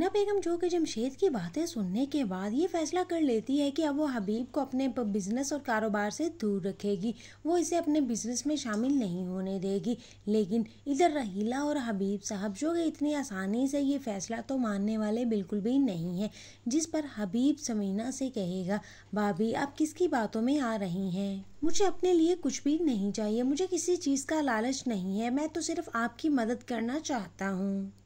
ना बेगम जो कि जमशेद की बातें सुनने के बाद ये फैसला कर लेती है कि अब वो हबीब को अपने बिजनेस और कारोबार से दूर रखेगी वो इसे अपने बिजनेस में शामिल नहीं होने देगी लेकिन इधर रहीला और हबीब साहब जो कि इतनी आसानी से ये फैसला तो मानने वाले बिल्कुल भी नहीं है जिस पर हबीब समीना से कहेगा भाभी आप किसकी बातों में आ रही हैं मुझे अपने लिए कुछ भी नहीं चाहिए मुझे किसी चीज़ का लालच नहीं है मैं तो सिर्फ आपकी मदद करना चाहता हूँ